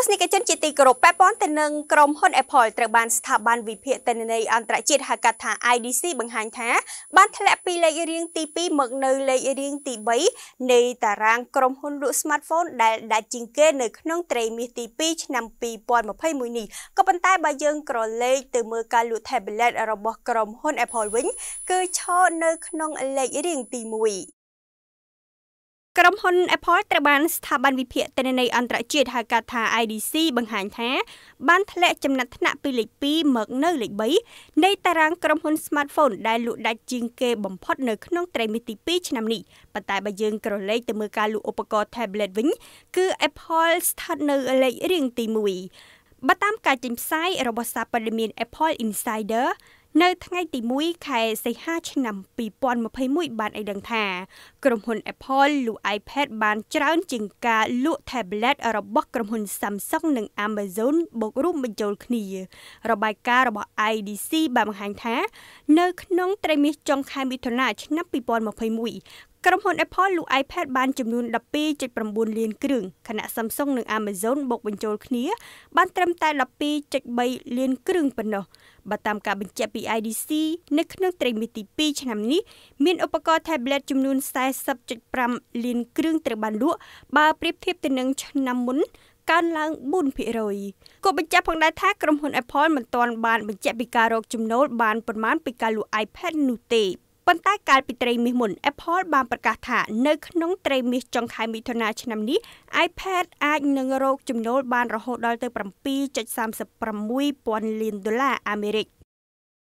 ស្សនិកជនជាទីគោរពពាក់ព័ន្ធទៅនឹងក្រុមហ៊ុន Apple ត្រូវបានស្ថាប័នវិភាគទិន្នន័យអន្តរជាតិហៅកាត់ថា IDC បង្ហាញថាបានធ្លាក់ពីលេខរៀងទី2មកនៅលេខរៀងទី3នៃ តារាងក្រុមហ៊ុនលក់ smartphone ដែលដាច់ជាងគេនៅក្នុងត្រីមាសទី2ឆ្នាំ2021នេះក៏ប៉ុន្តែបើយើងក្រឡេកទៅមើលការលក់ tablet របស់ក្រុមហ៊ុន Apple វិញគឺឈរនៅក្នុងលេខរៀងទី1ក្រុមហ៊ុន Apple ត្រូវបានស្ថាប័នវិភាគទិន្នន័យអន្តរជាតិហៅកាត់ថា IDC បង្ហាញថា បានធ្លាក់ចំណាត់ថ្នាក់ពីលេខ2មកនៅលេខ3នៃតារាងក្រុមហ៊ុន smartphone ដែលលក់ដាច់ជាងគេបំផុត នៅក្នុងត្រីមាសទី2ឆ្នាំនេះប៉ុន្តែបើយើងក្រឡេកទៅមើលការលក់ឧបករណ៍ tablet វិញគឺ Apple ស្ថិតនៅលេខរៀងទី1បើតាមការចេញផ្សាយរបស់សារព័ត៌មាន Apple Insider នៅថ្ងៃទី1ខែសីហាឆ្នាំ2021បានឲ្យដឹងថាក្រុមហ៊ុន Apple លក់ iPad បានច្រើនជាងការលក់ tablet របស់ក្រុមហ៊ុន Samsung និង Amazon បូករួមបញ្ចូលគ្នា របាយការណ៍របស់ IDC បានបង្ហាញថា នៅក្នុងត្រីមាសចុងខែមិថុនាឆ្នាំ2021ក្រុមហ៊ុន Apple លក់ iPad បានចំនួន12.9លានគ្រឿងខណៈ Samsung និង Amazon បូកបញ្ចូលគ្នា បានត្រឹមតែ12.3លានគ្រឿងប៉ុណ្ណោះបើតាមការបញ្ជាក់ពី IDC នៅក្នុងត្រីមាសទី2ឆ្នាំនេះមានឧបករណ៍ tablet ចំនួន40.5លានគ្រឿងត្រូវបានលក់បើប្រៀបធៀបទៅនឹងឆ្នាំមុនកើនឡើង4%ក៏បញ្ជាក់ផងដែរថាក្រុមហ៊ុន Apple មិនទាន់បានបញ្ជាក់ពីការរកចំណូលបានប៉ុន្មានពីការលក់ iPad នោះទេប៉ុន្តែកាលពីត្រីមាសមុន Apple បានប្រកាសថានៅក្នុងត្រីមាសចុងខែមិថុនាឆ្នាំនេះ iPad អាចនឹងរកចំណូលបានរហូតដល់ទៅ7.36ពាន់លានដុល្លារអាមេរិក